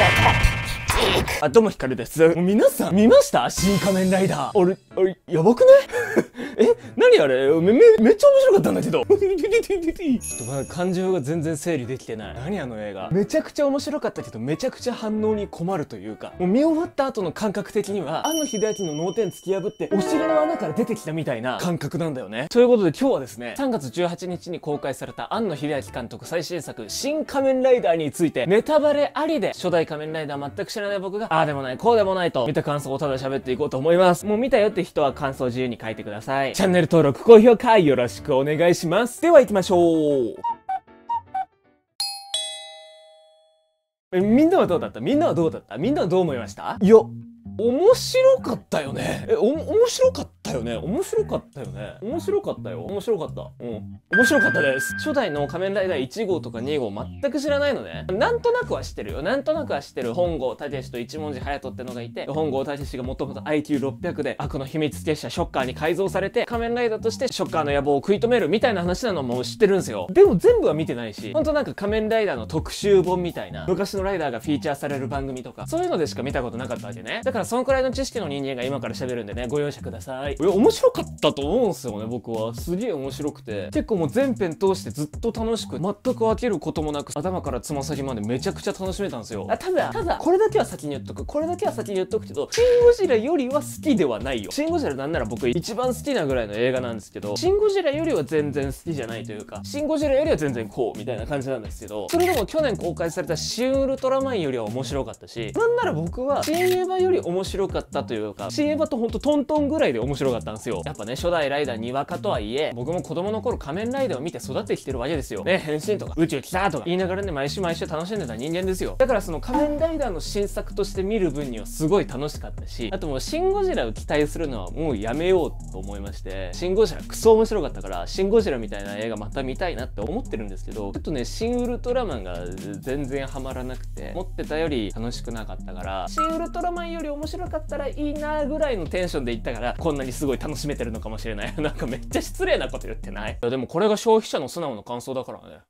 Delta Tech. あ、どうもヒカルです。皆さん、見ました新仮面ライダー。あれ、あれ、やばくない え何あれめ、め、めっちゃ面白かったんだけど。ちょっとまだ感情が全然整理できてない。何あの映画。めちゃくちゃ面白かったけど、めちゃくちゃ反応に困るというか、もう見終わった後の感覚的には、庵野秀明の脳天突き破って、お尻の穴から出てきたみたいな感覚なんだよね。ということで今日はですね、3月18日に公開された庵野秀明監督最新作、新仮面ライダーについて、ネタバレありで、初代仮面ライダー全く知らないで僕が、ああでもない、こうでもないと、見た感想をただ喋っていこうと思います。もう見たよって人は感想自由に書いてください。チャンネル登録、高評価よろしくお願いします。では行きましょう。みんなはどうだったみんなはどうだったみんなはどう思いましたいや、面白かったよね。え、面白かったったよね面白かったよね面白かったよ面白かったうん面白かったです初代の仮面ライダー1号とか2号全く知らないのねなんとなくは知ってるよなんとなくは知ってる本郷武史と一文字隼人ってのがいて本郷武史がもともと IQ600 で悪の秘密結社ショッカーに改造されて仮面ライダーとしてショッカーの野望を食い止めるみたいな話なのも知ってるんすよでも全部は見てないしほんとなんか仮面ライダーの特集本みたいな昔のライダーがフィーチャーされる番組とかそういうのでしか見たことなかったわけねだからそのくらいの知識の人間が今から喋るんでねご容赦くださいいいや面白かったと思うんすよね僕はすげえ面白くて結構もう全編通してずっと楽しく全く飽きることもなく頭からつま先までめちゃくちゃ楽しめたんですよあただただこれだけは先に言っとくこれだけは先に言っとくけどシン・ゴジラよりは好きではないよシン・ゴジラなんなら僕一番好きなぐらいの映画なんですけどシン・ゴジラよりは全然好きじゃないというかシン・ゴジラよりは全然こうみたいな感じなんですけどそれでも去年公開されたシン・ウルトラマンよりは面白かったしなんなら僕はシン・エヴァより面白かったというかシン・エヴァとほんとトントンぐらいで面白白かったんですよ。やっぱね、初代ライダーにわかとはいえ、僕も子供の頃仮面ライダーを見て育ってきてるわけですよ。ね、変身とか、宇宙来たとか言いながらね、毎週毎週楽しんでた人間ですよ。だからその仮面ライダーの新作として見る分にはすごい楽しかったし、あともうシンゴジラを期待するのはもうやめようと思いまして、シンゴジラクソ面白かったから、シンゴジラみたいな映画また見たいなって思ってるんですけど、ちょっとね、シンウルトラマンが全然ハマらなくて、思ってたより楽しくなかったから、シンウルトラマンより面白かったらいいなぐらいのテンションで行ったから、こんなににすごい楽しめてるのかもしれない なんかめっちゃ失礼なこと言ってないいやでもこれが消費者の素直な感想だからね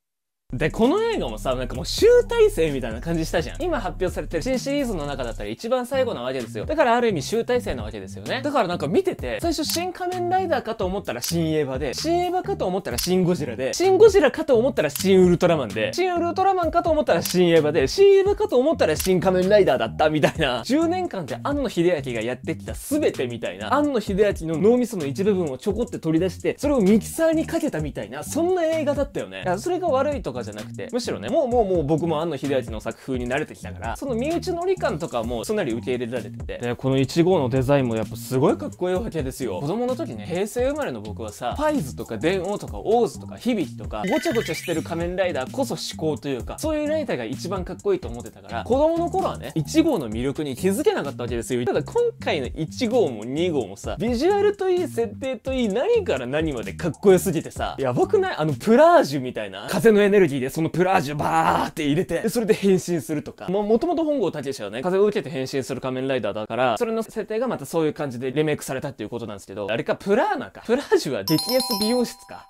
で、この映画もさ、なんかもう集大成みたいな感じしたじゃん。今発表されてる新シリーズの中だったら一番最後なわけですよ。だからある意味集大成なわけですよね。だからなんか見てて、最初新仮面ライダーかと思ったら新エヴァで、新エヴァかと思ったら新ゴジラで、新ゴジラかと思ったら新ウルトラマンで、新ウルトラマンかと思ったら新エヴァで、新エヴァかと思ったら新仮面ライダーだったみたいな、10年間で安野秀明がやってきた全てみたいな、庵野秀明の脳みその一部分をちょこって取り出して、それをミキサーにかけたみたいな、そんな映画だったよね。それが悪いとかかじゃなくてむしろねもうもうもう僕も庵野秀明の作風に慣れてきたからその身内乗り感とかもすんなり受け入れられててでこの1号のデザインもやっぱすごいかっこいいわけですよ子供の時ね平成生まれの僕はさパイズとか電王とかオーズとか響とかごちゃごちゃしてる仮面ライダーこそ思考というかそういうライターが一番かっこいいと思ってたから子供の頃はね1号の魅力に気づけなかったわけですよただ今回の1号も2号もさビジュアルといい設定といい何から何までかっこよすぎてさやばくないあのプラージュみたいな風のエネルギーギーでそのプラージュバーって入れて、それで変身するとか。もともと本郷武史はね、風を受けて変身する仮面ライダーだから、それの設定がまたそういう感じでリメイクされたっていうことなんですけど、あれかプラーナか。プラージュは激安美容室か。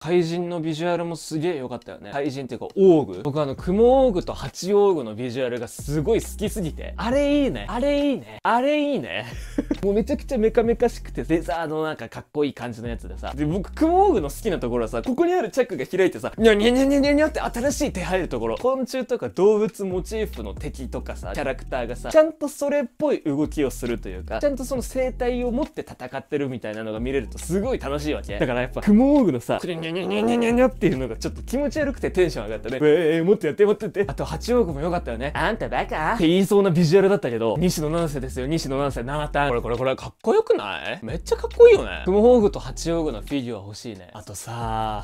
怪人のビジュアルもすげえ良かったよね。怪人っていうか、オーグ。僕あの、雲オーグと八オーグのビジュアルがすごい好きすぎて。あれいいね。あれいいね。あれいいね。もうめちゃくちゃメカメカしくて、デザーのなんかかっこいい感じのやつでさ、で、僕、クモーグの好きなところはさ、ここにあるチャックが開いてさ、にゃにゃにゃにゃにゃにゃって新しい手入るところ、昆虫とか動物モチーフの敵とかさ、キャラクターがさ、ちゃんとそれっぽい動きをするというか、ちゃんとその生態を持って戦ってるみたいなのが見れるとすごい楽しいわけ。だからやっぱ、クモーグのさ、にゃにゃにゃにゃにゃにゃっていうのがちょっと気持ち悪くてテンション上がったね。えー、もっとやってもっとやって。あと、八王子も良かったよね。あんたバカって言いそうなビジュアルだったけど、西野七瀬ですよ、西野七瀬、なまた。これこれこれこれかっこよくないめっちゃかっこいいよね。雲ー具と八王具のフィギュア欲しいね。あとさ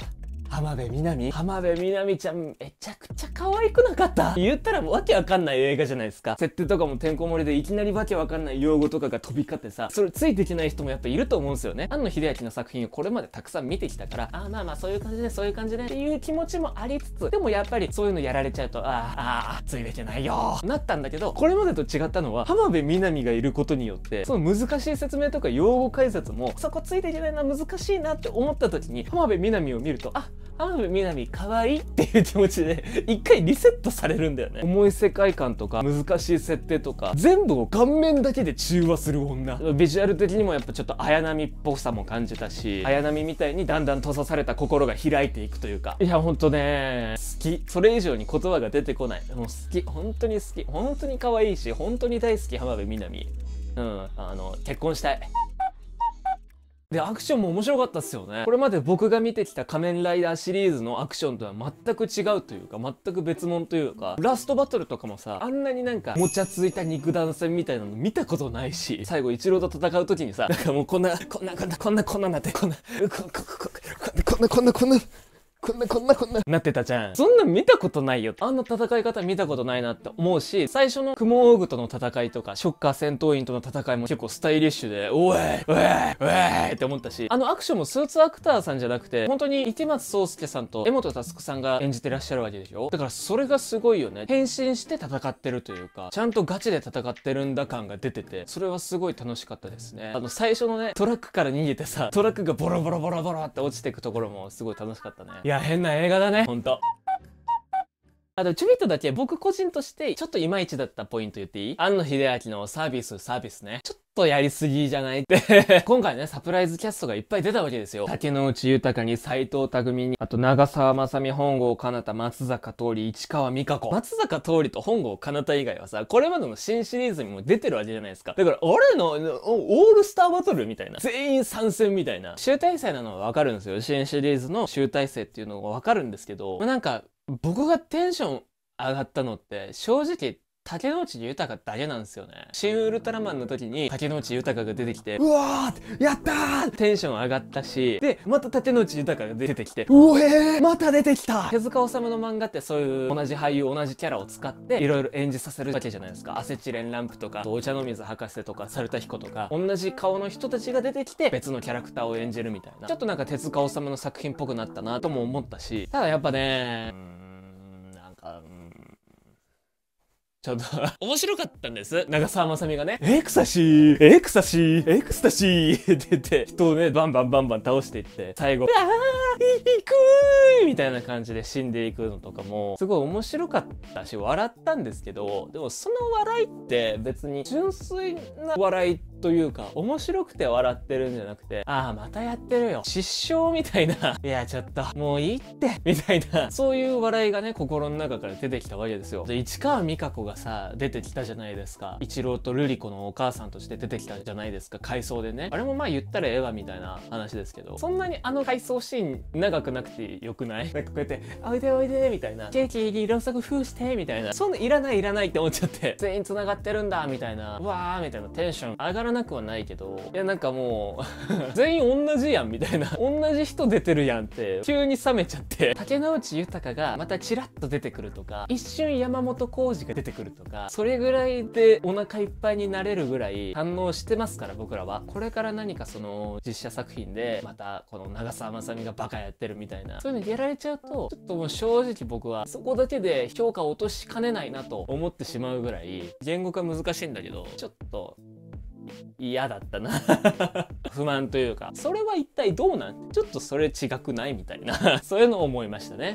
浜辺美波浜辺美波ちゃんめちゃくちゃ可愛くなかった言ったらわけわかんない映画じゃないですか設定とかもてんこ盛りでいきなりわけわかんない用語とかが飛び交ってさそれついていけない人もやっぱいると思うんですよね庵野秀明の作品をこれまでたくさん見てきたからああまあまあそういう感じでそういう感じでっていう気持ちもありつつでもやっぱりそういうのやられちゃうとあああついていけないよなったんだけどこれまでと違ったのは浜辺美波がいることによってその難しい説明とか用語解説もそこついていけないな難しいなって思った時に浜辺美波を見るとあっ浜辺美波可愛いっていう気持ちで一回リセットされるんだよね重い世界観とか難しい設定とか全部を顔面だけで中和する女ビジュアル的にもやっぱちょっと綾波っぽさも感じたし綾波みたいにだんだん閉ざされた心が開いていくというかいやほんとね好きそれ以上に言葉が出てこないもう好き本当に好き本当に可愛いし本当に大好き浜辺美波うんあの結婚したいで、アクションも面白かったっすよね。これまで僕が見てきた仮面ライダーシリーズのアクションとは全く違うというか、全く別物というか、ラストバトルとかもさ、あんなになんか、もちゃついた肉弾戦みたいなの見たことないし、最後一郎と戦う時にさ、なんかもうこんな、こんな、こんな、こんな、こんななって、こんな、こんな、こんな、こんな、こんな、こんな、こんなこんなこんななってたじゃんそんな見たことないよあんな戦い方見たことないなって思うし最初のクモオーグとの戦いとかショッカー戦闘員との戦いも結構スタイリッシュでおえおえおえって思ったしあのアクションもスーツアクターさんじゃなくて本当に池松壮亮さんと江本佑さんが演じてらっしゃるわけでしょだからそれがすごいよね変身して戦ってるというかちゃんとガチで戦ってるんだ感が出ててそれはすごい楽しかったですねあの最初のねトラックから逃げてさトラックがボロボロボロボロって落ちていくところもすごい楽しかったねいやや変な映画だね本当。あと、ちュびッとだけ僕個人としてちょっといまいちだったポイント言っていい安野秀明のサービス、サービスね。ちょっとやりすぎじゃないって 今回ね、サプライズキャストがいっぱい出たわけですよ。竹野内豊に、斎藤匠に、あと長澤まさみ、本郷奏太、松坂通り、市川美香子。松坂通りと本郷奏太以外はさ、これまでの新シリーズにも出てるわけじゃないですか。だから、俺の、オールスターバトルみたいな。全員参戦みたいな。集大成なのはわかるんですよ。新シリーズの集大成っていうのがわかるんですけど、なんか、僕がテンション上がったのって正直竹野内豊だけなんですよね。新ウルトラマンの時に竹野内豊が出てきて、うわーやったーテンション上がったし、で、また竹野内豊が出てきて、うおえーまた出てきた手塚治虫の漫画ってそういう同じ俳優、同じキャラを使って、いろいろ演じさせるわけじゃないですか。アセチレンランプとか、お茶の水博士とか、猿田彦とか、同じ顔の人たちが出てきて、別のキャラクターを演じるみたいな。ちょっとなんか手塚治虫の作品っぽくなったなとも思ったし、ただやっぱね、うーん、なんか、ちょっと 面白かったんです。長澤まさみがね、エクサシー、エクサシー、エクサシー出て人をね、バンバンバンバン倒していって、最後、あー、いくーみたいな感じで死んでいくのとかも、すごい面白かったし、笑ったんですけど、でもその笑いって別に純粋な笑いって、というか、面白くて笑ってるんじゃなくて、ああ、またやってるよ。失笑みたいな。いや、ちょっと、もういいって、みたいな。そういう笑いがね、心の中から出てきたわけですよ。で、市川美香子がさ、出てきたじゃないですか。一郎と瑠璃子のお母さんとして出てきたじゃないですか。回想でね。あれもまあ言ったらええわ、みたいな話ですけど、そんなにあの回想シーン長くなくてよくない なんかこうやって、おいでおいで、みたいな。ケーキにろうそく封して、みたいな。そんないらないいらないって思っちゃって、全員繋がってるんだ、みたいな。うわー、みたいなテンション上がらなくはないけどいやなんかもう 全員同じやんみたいな 同じ人出てるやんって急に冷めちゃって竹野内豊がまたチラッと出てくるとか一瞬山本浩二が出てくるとかそれぐらいでお腹いっぱいになれるぐらい反応してますから僕らはこれから何かその実写作品でまたこの長澤まさみがバカやってるみたいなそういうのやられちゃうとちょっともう正直僕はそこだけで評価を落としかねないなと思ってしまうぐらい言語化難しいんだけどちょっと嫌だったな 不満というかそれは一体どうなんちょっとそれ違くないみたいな そういうのを思いましたね。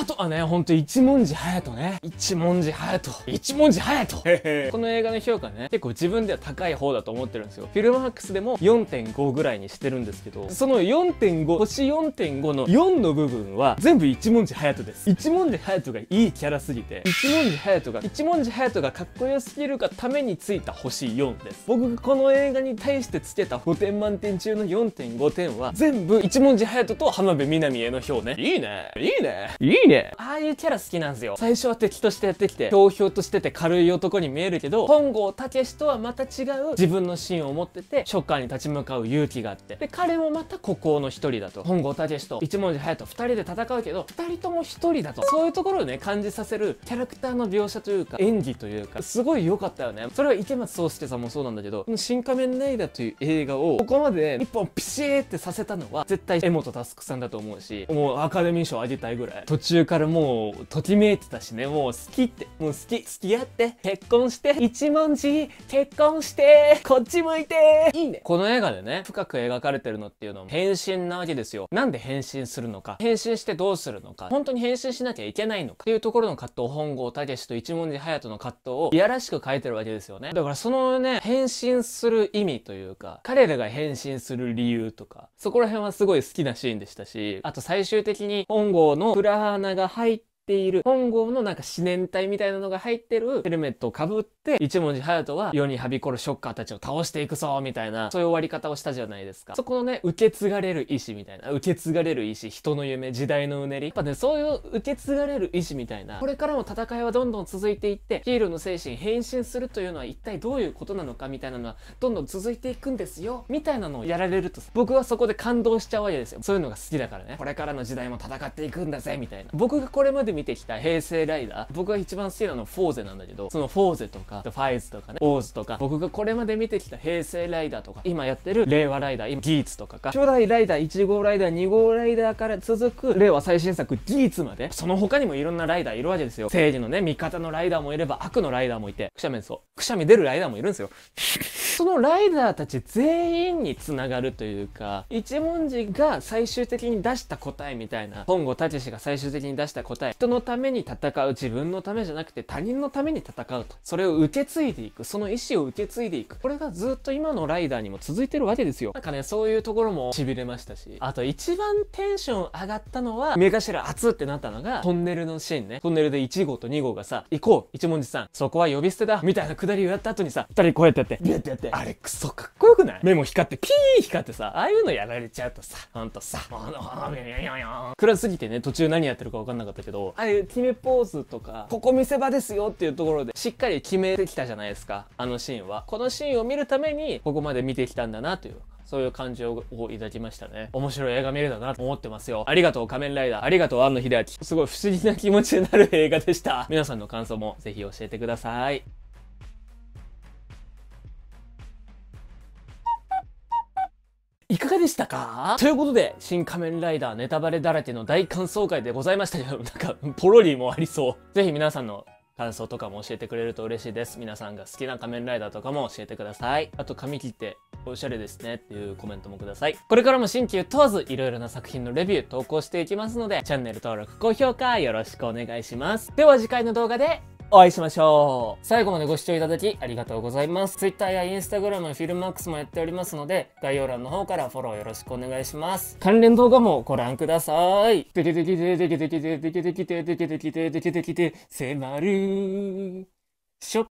あとはね、ほんと一文字隼人ね。一文字隼人。一文字隼人この映画の評価ね、結構自分では高い方だと思ってるんですよ。フィルマークスでも4.5ぐらいにしてるんですけど、その4.5、星4.5の4の部分は全部一文字隼人です。一文字隼人がいいキャラすぎて、一文字隼人が、一文字隼人がかっこよすぎるがためについた星4です。僕がこの映画に対してつけた5点満点中の4.5点は、全部一文字隼人と浜辺美波への表ね。いいね。いいね。いいねね。ああいうキャラ好きなんですよ。最初は敵としてやってきて、ひょうひょうとしてて軽い男に見えるけど、本郷武とはまた違う自分の芯を持ってて、ショッカーに立ち向かう勇気があって。で、彼もまた孤高の一人だと。本郷武と一文字隼人二人で戦うけど、二人とも一人だと。そういうところをね、感じさせるキャラクターの描写というか、演技というか、すごい良かったよね。それは池松壮亮さんもそうなんだけど、新仮面ライダーという映画を、ここまで一本ピシーってさせたのは、絶対江本佑さんだと思うし、もうアカデミー賞あげたいぐらい。途中中からもうときめいてたしねもう好きってもう好き付き合って結婚して一文字結婚してこっち向いていいねこの映画でね深く描かれてるのっていうのは変身なわけですよなんで変身するのか変身してどうするのか本当に変身しなきゃいけないのかっていうところの葛藤本郷武と一文字隼人の葛藤をいやらしく書いてるわけですよねだからそのね変身する意味というか彼らが変身する理由とかそこら辺はすごい好きなシーンでしたしあと最終的に本郷の暗なが入っている本郷のなんか四年体みたいなのが入ってるヘルメットをかぶって一文字隼人は世にはびこるショッカーたちを倒していくぞみたいなそういう終わり方をしたじゃないですかそこのね受け継がれる意志みたいな受け継がれる意志人の夢時代のうねりやっぱねそういう受け継がれる意志みたいなこれからも戦いはどんどん続いていってヒーローの精神変身するというのは一体どういうことなのかみたいなのはどんどん続いていくんですよみたいなのをやられると僕はそこで感動しちゃうわけですよそういうのが好きだからねこれからの時代も戦っていくんだぜみたいな僕がこれまで見てきた平成ライダー、僕が一番好きなのフォーゼなんだけど、そのフォーゼとか、ファイズとかね、オーズとか、僕がこれまで見てきた平成ライダーとか、今やってる令和ライダー、今ギーツとかか初代ライダー1号ライダー2号ライダーから続く令和最新作ギーツまで、その他にもいろんなライダーいるわけですよ。正義のね、味方のライダーもいれば悪のライダーもいて、くしゃみそう。くしゃみ出るライダーもいるんですよ。そのライダーたち全員につながるというか一文字が最終的に出した答えみたいな本郷武史が最終的に出した答え人のために戦う自分のためじゃなくて他人のために戦うとそれを受け継いでいくその意思を受け継いでいくこれがずっと今のライダーにも続いてるわけですよなんかねそういうところもしびれましたしあと一番テンション上がったのは目頭熱ってなったのがトンネルのシーンねトンネルで1号と2号がさ行こう一文字さんそこは呼び捨てだみたいなくだりをやった後にさ2人こうやってやってビュッてやってってあれクソかっこよくない目も光ってピー光ってさああいうのやられちゃうとさほんとさもう暗すぎてね途中何やってるか分かんなかったけどああいう決めポーズとかここ見せ場ですよっていうところでしっかり決めてきたじゃないですかあのシーンはこのシーンを見るためにここまで見てきたんだなというそういう感情をいただきましたね。面白い映画見れたなと思ってますよ。ありがとう仮面ライダー。ありがとう庵野秀明。すごい不思議な気持ちになる映画でした。皆さんの感想もぜひ教えてください。いかがでしたかということで、新仮面ライダーネタバレだらけの大感想会でございましたけど、なんか、ポロリもありそう。ぜひ皆さんの感想とかも教えてくれると嬉しいです。皆さんが好きな仮面ライダーとかも教えてください。あと、髪切っておしゃれですねっていうコメントもください。これからも新旧問わず、いろいろな作品のレビュー投稿していきますので、チャンネル登録、高評価よろしくお願いします。では次回の動画でお会いしましょう。最後までご視聴いただきありがとうございます。Twitter や Instagram、フィルマックスもやっておりますので、概要欄の方からフォローよろしくお願いします。関連動画もご覧ください。で